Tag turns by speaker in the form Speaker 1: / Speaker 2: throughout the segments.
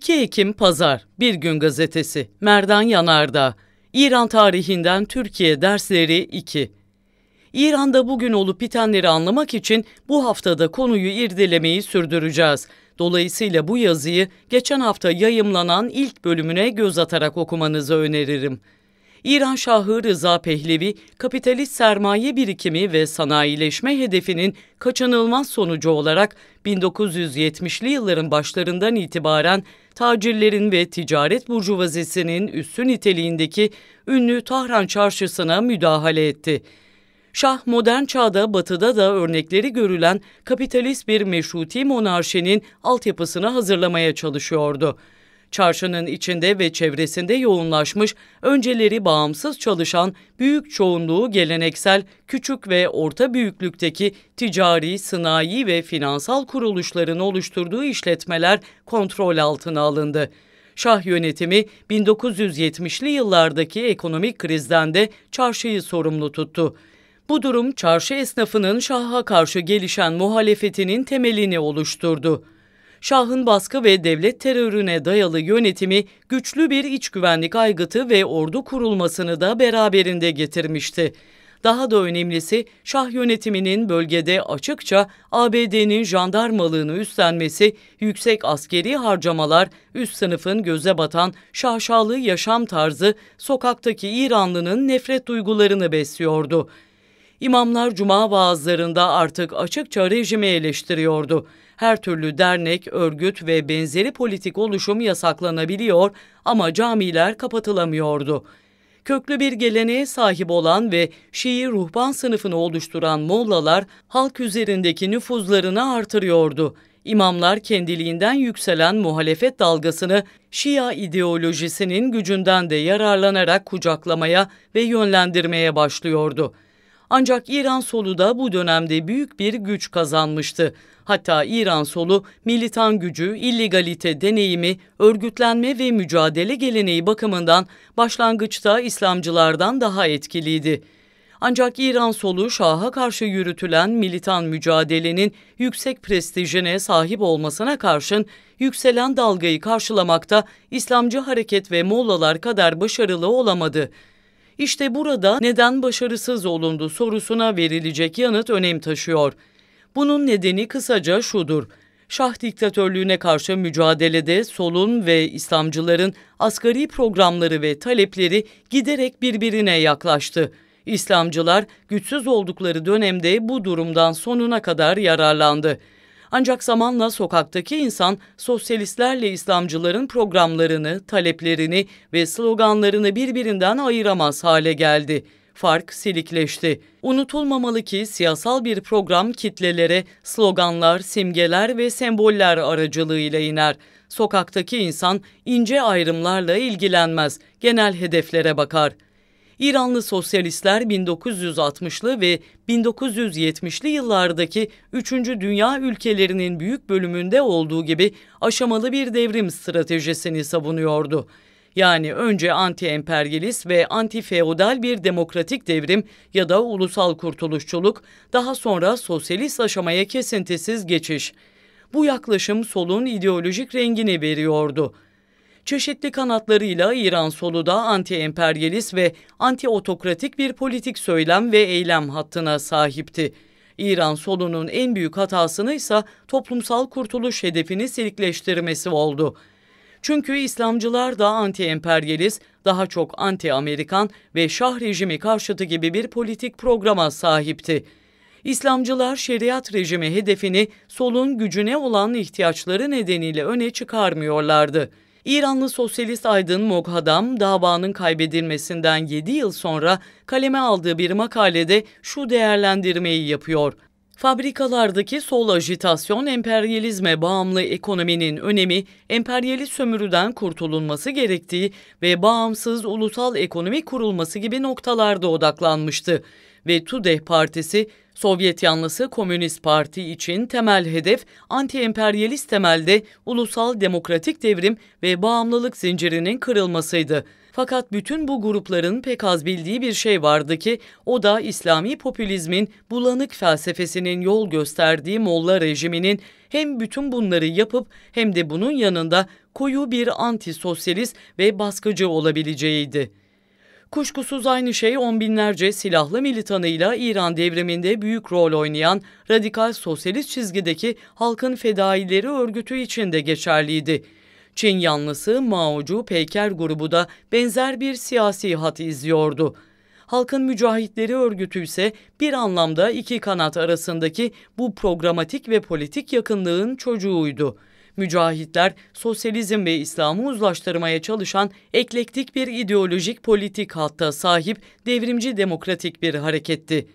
Speaker 1: 2 Ekim Pazar, Bir Gün Gazetesi, Merdan Yanardağ, İran tarihinden Türkiye dersleri 2. İran'da bugün olup bitenleri anlamak için bu haftada konuyu irdelemeyi sürdüreceğiz. Dolayısıyla bu yazıyı geçen hafta yayımlanan ilk bölümüne göz atarak okumanızı öneririm. İran Şahı Rıza Pehlevi, kapitalist sermaye birikimi ve sanayileşme hedefinin kaçınılmaz sonucu olarak 1970'li yılların başlarından itibaren tacirlerin ve ticaret burjuvazisinin üstün niteliğindeki ünlü Tahran çarşısına müdahale etti. Şah modern çağda batıda da örnekleri görülen kapitalist bir meşruti monarşinin altyapısını hazırlamaya çalışıyordu. Çarşının içinde ve çevresinde yoğunlaşmış, önceleri bağımsız çalışan büyük çoğunluğu geleneksel, küçük ve orta büyüklükteki ticari, sanayi ve finansal kuruluşların oluşturduğu işletmeler kontrol altına alındı. Şah yönetimi 1970'li yıllardaki ekonomik krizden de çarşıyı sorumlu tuttu. Bu durum çarşı esnafının şaha karşı gelişen muhalefetinin temelini oluşturdu. Şah'ın baskı ve devlet terörüne dayalı yönetimi güçlü bir iç güvenlik aygıtı ve ordu kurulmasını da beraberinde getirmişti. Daha da önemlisi Şah yönetiminin bölgede açıkça ABD'nin jandarmalığını üstlenmesi, yüksek askeri harcamalar, üst sınıfın göze batan şahşalı yaşam tarzı sokaktaki İranlının nefret duygularını besliyordu. İmamlar cuma vaazlarında artık açıkça rejimi eleştiriyordu. Her türlü dernek, örgüt ve benzeri politik oluşum yasaklanabiliyor ama camiler kapatılamıyordu. Köklü bir geleneğe sahip olan ve Şii ruhban sınıfını oluşturan Mollalar halk üzerindeki nüfuzlarını artırıyordu. İmamlar kendiliğinden yükselen muhalefet dalgasını Şia ideolojisinin gücünden de yararlanarak kucaklamaya ve yönlendirmeye başlıyordu. Ancak İran solu da bu dönemde büyük bir güç kazanmıştı. Hatta İran solu militan gücü, illegalite deneyimi, örgütlenme ve mücadele geleneği bakımından başlangıçta İslamcılardan daha etkiliydi. Ancak İran solu Şah'a karşı yürütülen militan mücadelenin yüksek prestijine sahip olmasına karşın yükselen dalgayı karşılamakta İslamcı hareket ve Mollalar kadar başarılı olamadı. İşte burada neden başarısız olundu sorusuna verilecek yanıt önem taşıyor. Bunun nedeni kısaca şudur. Şah diktatörlüğüne karşı mücadelede solun ve İslamcıların asgari programları ve talepleri giderek birbirine yaklaştı. İslamcılar güçsüz oldukları dönemde bu durumdan sonuna kadar yararlandı. Ancak zamanla sokaktaki insan sosyalistlerle İslamcıların programlarını, taleplerini ve sloganlarını birbirinden ayıramaz hale geldi. Fark silikleşti. Unutulmamalı ki siyasal bir program kitlelere sloganlar, simgeler ve semboller aracılığıyla iner. Sokaktaki insan ince ayrımlarla ilgilenmez, genel hedeflere bakar. İranlı sosyalistler 1960'lı ve 1970'li yıllardaki 3. Dünya ülkelerinin büyük bölümünde olduğu gibi aşamalı bir devrim stratejisini savunuyordu. Yani önce anti-emperyalist ve anti-feodal bir demokratik devrim ya da ulusal kurtuluşçuluk, daha sonra sosyalist aşamaya kesintisiz geçiş. Bu yaklaşım solun ideolojik rengini veriyordu çeşitli kanatlarıyla İran solu da anti-emperyalist ve anti-otokratik bir politik söylem ve eylem hattına sahipti. İran solunun en büyük hatasını ise toplumsal kurtuluş hedefini silikleştirmesi oldu. Çünkü İslamcılar da anti-emperyalist, daha çok anti-Amerikan ve Şah rejimi karşıtı gibi bir politik programa sahipti. İslamcılar şeriat rejimi hedefini solun gücüne olan ihtiyaçları nedeniyle öne çıkarmıyorlardı. İranlı sosyalist aydın Moghadam davanın kaybedilmesinden 7 yıl sonra kaleme aldığı bir makalede şu değerlendirmeyi yapıyor. Fabrikalardaki sol ajitasyon emperyalizme bağımlı ekonominin önemi, emperyalist sömürüden kurtulunması gerektiği ve bağımsız ulusal ekonomi kurulması gibi noktalarda odaklanmıştı ve Tudeh Partisi Sovyet yanlısı Komünist Parti için temel hedef anti-emperyalist temelde ulusal demokratik devrim ve bağımlılık zincirinin kırılmasıydı. Fakat bütün bu grupların pek az bildiği bir şey vardı ki o da İslami popülizmin bulanık felsefesinin yol gösterdiği Molla rejiminin hem bütün bunları yapıp hem de bunun yanında koyu bir antisosyalist ve baskıcı olabileceğiydi. Kuşkusuz aynı şey on binlerce silahlı militanıyla İran devriminde büyük rol oynayan radikal sosyalist çizgideki halkın fedaileri örgütü için de geçerliydi. Çin yanlısı Maocu Peyker grubu da benzer bir siyasi hat izliyordu. Halkın Mücahitleri örgütü ise bir anlamda iki kanat arasındaki bu programatik ve politik yakınlığın çocuğuydu. Mücahitler, sosyalizm ve İslam'ı uzlaştırmaya çalışan eklektik bir ideolojik politik hatta sahip devrimci demokratik bir hareketti.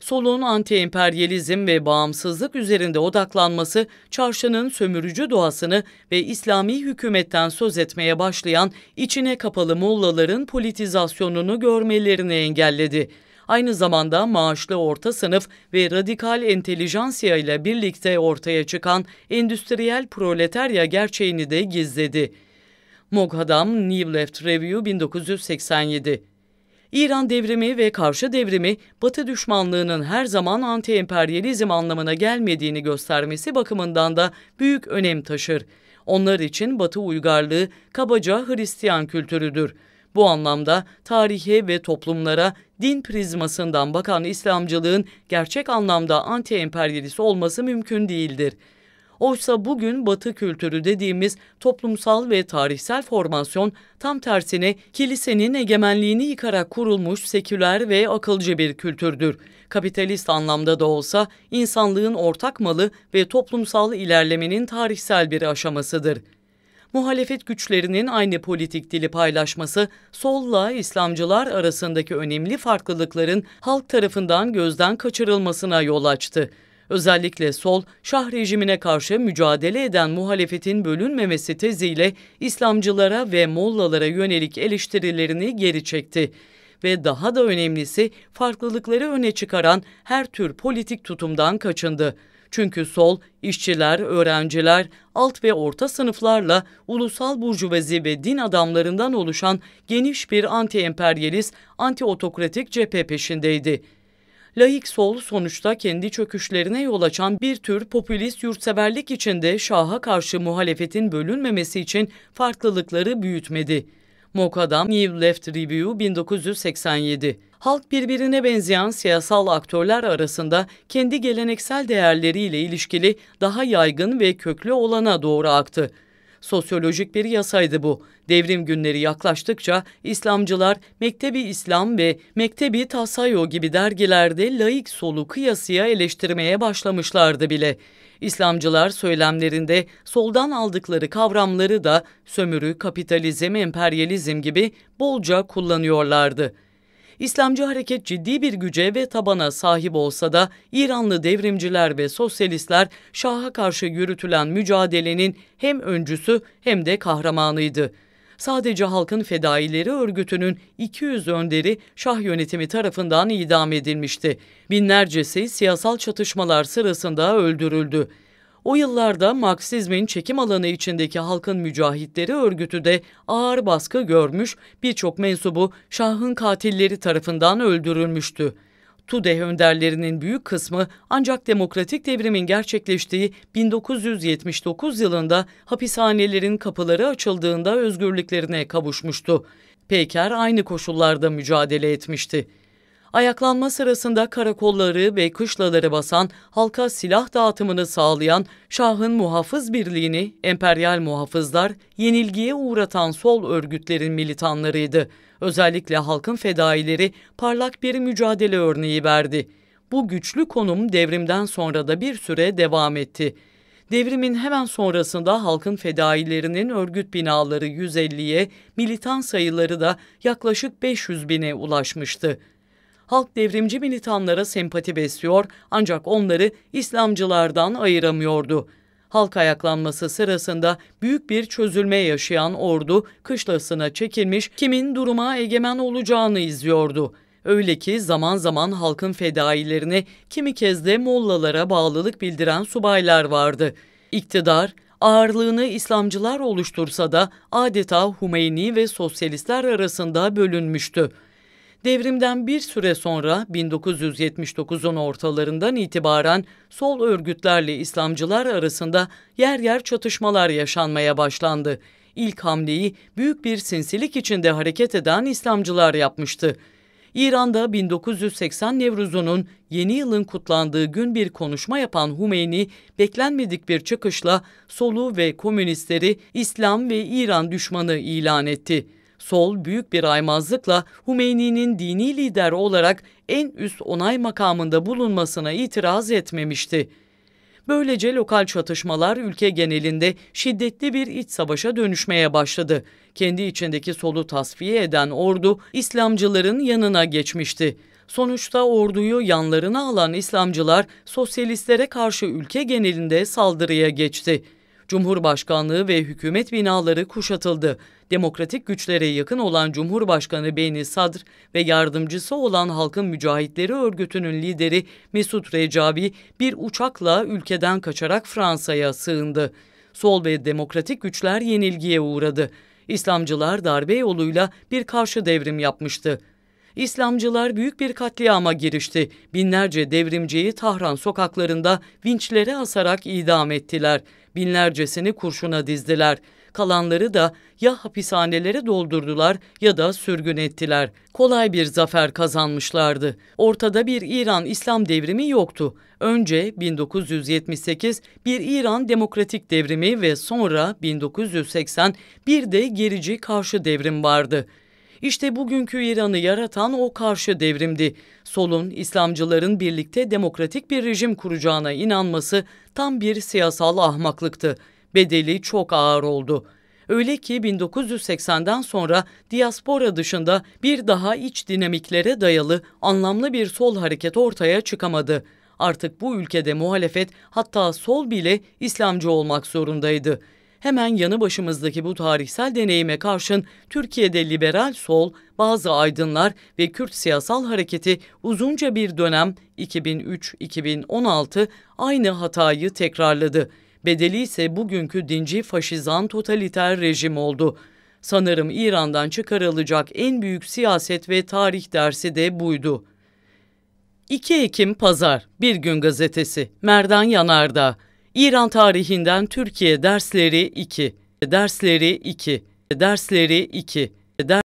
Speaker 1: Solun anti-emperyalizm ve bağımsızlık üzerinde odaklanması, çarşının sömürücü doğasını ve İslami hükümetten söz etmeye başlayan içine kapalı mollaların politizasyonunu görmelerini engelledi aynı zamanda maaşlı orta sınıf ve radikal entelijansiya ile birlikte ortaya çıkan endüstriyel proletarya gerçeğini de gizledi. Moghadam New Left Review 1987 İran devrimi ve karşı devrimi Batı düşmanlığının her zaman anti-emperyalizm anlamına gelmediğini göstermesi bakımından da büyük önem taşır. Onlar için Batı uygarlığı kabaca Hristiyan kültürüdür. Bu anlamda tarihe ve toplumlara din prizmasından bakan İslamcılığın gerçek anlamda anti-emperyalist olması mümkün değildir. Oysa bugün batı kültürü dediğimiz toplumsal ve tarihsel formasyon tam tersine kilisenin egemenliğini yıkarak kurulmuş seküler ve akılcı bir kültürdür. Kapitalist anlamda da olsa insanlığın ortak malı ve toplumsal ilerlemenin tarihsel bir aşamasıdır muhalefet güçlerinin aynı politik dili paylaşması, solla İslamcılar arasındaki önemli farklılıkların halk tarafından gözden kaçırılmasına yol açtı. Özellikle sol, şah rejimine karşı mücadele eden muhalefetin bölünmemesi teziyle İslamcılara ve mollalara yönelik eleştirilerini geri çekti ve daha da önemlisi farklılıkları öne çıkaran her tür politik tutumdan kaçındı. Çünkü sol, işçiler, öğrenciler, alt ve orta sınıflarla ulusal burjuvazi ve din adamlarından oluşan geniş bir anti-emperyalist, anti-otokratik cephe peşindeydi. Laik sol sonuçta kendi çöküşlerine yol açan bir tür popülist yurtseverlik içinde şaha karşı muhalefetin bölünmemesi için farklılıkları büyütmedi. Mokadam New Left Review 1987 Halk birbirine benzeyen siyasal aktörler arasında kendi geleneksel değerleriyle ilişkili daha yaygın ve köklü olana doğru aktı. Sosyolojik bir yasaydı bu. Devrim günleri yaklaştıkça İslamcılar Mektebi İslam ve Mektebi Tasayo gibi dergilerde laik solu kıyasıya eleştirmeye başlamışlardı bile. İslamcılar söylemlerinde soldan aldıkları kavramları da sömürü, kapitalizm, emperyalizm gibi bolca kullanıyorlardı. İslamcı hareket ciddi bir güce ve tabana sahip olsa da İranlı devrimciler ve sosyalistler Şah'a karşı yürütülen mücadelenin hem öncüsü hem de kahramanıydı. Sadece Halkın Fedaileri örgütünün 200 önderi Şah yönetimi tarafından idam edilmişti. Binlercesi siyasal çatışmalar sırasında öldürüldü. O yıllarda maksizmin çekim alanı içindeki halkın mücahitleri örgütü de ağır baskı görmüş, birçok mensubu Şah'ın katilleri tarafından öldürülmüştü. TUDEH önderlerinin büyük kısmı ancak demokratik devrimin gerçekleştiği 1979 yılında hapishanelerin kapıları açıldığında özgürlüklerine kavuşmuştu. Peyker aynı koşullarda mücadele etmişti. Ayaklanma sırasında karakolları ve kışlaları basan, halka silah dağıtımını sağlayan Şah'ın muhafız birliğini emperyal muhafızlar yenilgiye uğratan sol örgütlerin militanlarıydı. Özellikle halkın fedaileri parlak bir mücadele örneği verdi. Bu güçlü konum devrimden sonra da bir süre devam etti. Devrimin hemen sonrasında halkın fedailerinin örgüt binaları 150'ye, militan sayıları da yaklaşık 500 bine ulaşmıştı halk devrimci militanlara sempati besliyor ancak onları İslamcılardan ayıramıyordu. Halk ayaklanması sırasında büyük bir çözülme yaşayan ordu kışlasına çekilmiş kimin duruma egemen olacağını izliyordu. Öyle ki zaman zaman halkın fedailerine kimi kez de mollalara bağlılık bildiren subaylar vardı. İktidar ağırlığını İslamcılar oluştursa da adeta Humeyni ve sosyalistler arasında bölünmüştü. Devrimden bir süre sonra 1979'un ortalarından itibaren sol örgütlerle İslamcılar arasında yer yer çatışmalar yaşanmaya başlandı. İlk hamleyi büyük bir sinsilik içinde hareket eden İslamcılar yapmıştı. İran'da 1980 Nevruz'unun yeni yılın kutlandığı gün bir konuşma yapan Humeyni, beklenmedik bir çıkışla solu ve komünistleri İslam ve İran düşmanı ilan etti. Sol büyük bir aymazlıkla Hümeyni'nin dini lider olarak en üst onay makamında bulunmasına itiraz etmemişti. Böylece lokal çatışmalar ülke genelinde şiddetli bir iç savaşa dönüşmeye başladı. Kendi içindeki solu tasfiye eden ordu İslamcıların yanına geçmişti. Sonuçta orduyu yanlarına alan İslamcılar sosyalistlere karşı ülke genelinde saldırıya geçti. Cumhurbaşkanlığı ve hükümet binaları kuşatıldı demokratik güçlere yakın olan Cumhurbaşkanı Beyni Sadr ve yardımcısı olan Halkın Mücahitleri Örgütü'nün lideri Mesut Recabi bir uçakla ülkeden kaçarak Fransa'ya sığındı. Sol ve demokratik güçler yenilgiye uğradı. İslamcılar darbe yoluyla bir karşı devrim yapmıştı. İslamcılar büyük bir katliama girişti. Binlerce devrimciyi Tahran sokaklarında vinçlere asarak idam ettiler. Binlercesini kurşuna dizdiler. Kalanları da ya hapishanelere doldurdular ya da sürgün ettiler. Kolay bir zafer kazanmışlardı. Ortada bir İran İslam devrimi yoktu. Önce 1978 bir İran demokratik devrimi ve sonra 1980 bir de gerici karşı devrim vardı. İşte bugünkü İran'ı yaratan o karşı devrimdi. Solun İslamcıların birlikte demokratik bir rejim kuracağına inanması tam bir siyasal ahmaklıktı. Bedeli çok ağır oldu. Öyle ki 1980'den sonra diaspora dışında bir daha iç dinamiklere dayalı anlamlı bir sol hareket ortaya çıkamadı. Artık bu ülkede muhalefet hatta sol bile İslamcı olmak zorundaydı. Hemen yanı başımızdaki bu tarihsel deneyime karşın Türkiye'de liberal sol, bazı aydınlar ve Kürt siyasal hareketi uzunca bir dönem 2003-2016 aynı hatayı tekrarladı. Bedeli ise bugünkü dinci faşizan totaliter rejim oldu. Sanırım İran'dan çıkarılacak en büyük siyaset ve tarih dersi de buydu. 2 Ekim Pazar, Bir Gün Gazetesi, Merdan Yanardağ, İran tarihinden Türkiye dersleri 2, dersleri 2, dersleri 2, dersleri